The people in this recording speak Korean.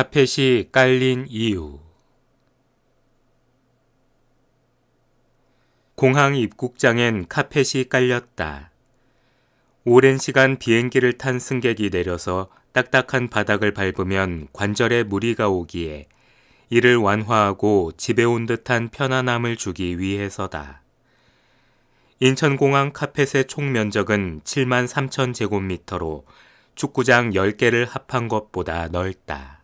카펫이 깔린 이유 공항 입국장엔 카펫이 깔렸다. 오랜 시간 비행기를 탄 승객이 내려서 딱딱한 바닥을 밟으면 관절에 무리가 오기에 이를 완화하고 집에 온 듯한 편안함을 주기 위해서다. 인천공항 카펫의 총 면적은 7만 3천 제곱미터로 축구장 10개를 합한 것보다 넓다.